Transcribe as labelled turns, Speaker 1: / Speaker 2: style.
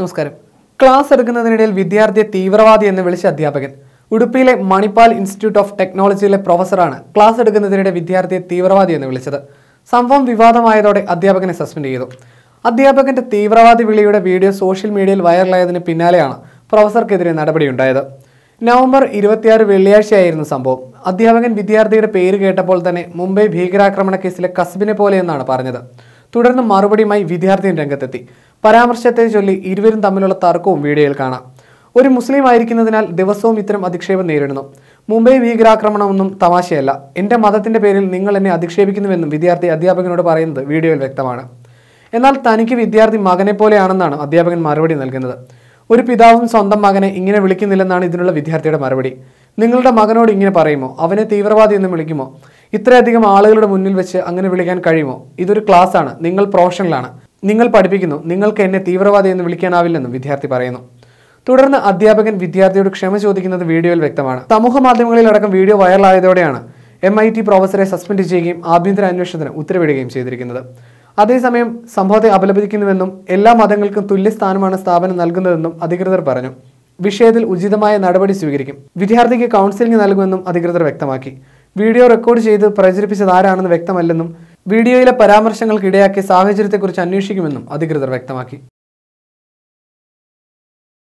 Speaker 1: നമസ്കാരം ക്ലാസ് എടുക്കുന്നതിനിടയിൽ വിദ്യാർത്ഥിയെ തീവ്രവാദി എന്ന് വിളിച്ച അധ്യാപകൻ ഉടുപ്പിയിലെ മണിപ്പാൽ ഇൻസ്റ്റിറ്റ്യൂട്ട് ഓഫ് ടെക്നോളജിയിലെ പ്രൊഫസറാണ് ക്ലാസ് എടുക്കുന്നതിനിടെ വിദ്യാർത്ഥിയെ തീവ്രവാദി എന്ന് വിളിച്ചത് സംഭവം വിവാദമായതോടെ അധ്യാപകനെ സസ്പെൻഡ് ചെയ്തു അധ്യാപകന്റെ തീവ്രവാദി വിളിയുടെ വീഡിയോ സോഷ്യൽ മീഡിയയിൽ വൈറലായതിന് പിന്നാലെയാണ് പ്രൊഫസർക്കെതിരെ നടപടിയുണ്ടായത് നവംബർ ഇരുപത്തിയാറ് വെള്ളിയാഴ്ചയായിരുന്നു സംഭവം അധ്യാപകൻ വിദ്യാർത്ഥിയുടെ പേര് കേട്ടപ്പോൾ തന്നെ മുംബൈ ഭീകരാക്രമണ കേസിലെ കസ്ബിനെ പോലെയെന്നാണ് പറഞ്ഞത് തുടർന്ന് മറുപടിയുമായി വിദ്യാർത്ഥിയും രംഗത്തെത്തി പരാമർശത്തെ ചൊല്ലി ഇരുവരും തമ്മിലുള്ള തർക്കവും വീഡിയോയിൽ കാണാം ഒരു മുസ്ലിം ആയിരിക്കുന്നതിനാൽ ദിവസവും ഇത്തരം അധിക്ഷേപം നേരിടുന്നു മുംബൈ ഭീകരാക്രമണമൊന്നും തമാശയല്ല എൻ്റെ മതത്തിൻ്റെ പേരിൽ നിങ്ങൾ എന്നെ അധിക്ഷേപിക്കുന്നുവെന്നും വിദ്യാർത്ഥി അധ്യാപകനോട് പറയുന്നത് വീഡിയോയിൽ വ്യക്തമാണ് എന്നാൽ തനിക്ക് വിദ്യാർത്ഥി മകനെ പോലെയാണെന്നാണ് അധ്യാപകൻ മറുപടി നൽകുന്നത് ഒരു പിതാവും സ്വന്തം മകനെ ഇങ്ങനെ വിളിക്കുന്നില്ലെന്നാണ് ഇതിനുള്ള വിദ്യാർത്ഥിയുടെ മറുപടി നിങ്ങളുടെ മകനോട് ഇങ്ങനെ പറയുമോ അവനെ തീവ്രവാദി എന്ന് വിളിക്കുമോ ഇത്രയധികം ആളുകളുടെ മുന്നിൽ വെച്ച് അങ്ങനെ വിളിക്കാൻ കഴിയുമോ ഇതൊരു ക്ലാസ്സാണ് നിങ്ങൾ പ്രൊഫഷണലാണ് നിങ്ങൾ പഠിപ്പിക്കുന്നു നിങ്ങൾക്ക് എന്നെ തീവ്രവാദി എന്ന് വിളിക്കാനാവില്ലെന്നും വിദ്യാർത്ഥി പറയുന്നു തുടർന്ന് അധ്യാപകൻ വിദ്യാർത്ഥിയോട് ക്ഷമ ചോദിക്കുന്നത് വീഡിയോയിൽ വ്യക്തമാണ് സമൂഹ മാധ്യമങ്ങളിലടക്കം വീഡിയോ വൈറലായതോടെയാണ് എം ഐ ടി പ്രൊഫസറെ സസ്പെൻഡ് ചെയ്യുകയും ആഭ്യന്തര അന്വേഷണത്തിന് ഉത്തരവിടുകയും ചെയ്തിരിക്കുന്നത് അതേസമയം സംഭവത്തെ അപലപിക്കുന്നുവെന്നും എല്ലാ മതങ്ങൾക്കും തുല്യ സ്ഥാനമാണ് സ്ഥാപനം നൽകുന്നതെന്നും അധികൃതർ പറഞ്ഞു വിഷയത്തിൽ ഉചിതമായ നടപടി സ്വീകരിക്കും വിദ്യാർത്ഥിക്ക് കൗൺസിലിംഗ് നൽകുമെന്നും അധികൃതർ വ്യക്തമാക്കി വീഡിയോ റെക്കോർഡ് ചെയ്ത് പ്രചരിപ്പിച്ചത് ആരാണെന്ന് വ്യക്തമല്ലെന്നും വീഡിയോയിലെ പരാമർശങ്ങൾക്ക് ഇടയാക്കിയ സാഹചര്യത്തെക്കുറിച്ച് അന്വേഷിക്കുമെന്നും അധികൃതർ വ്യക്തമാക്കി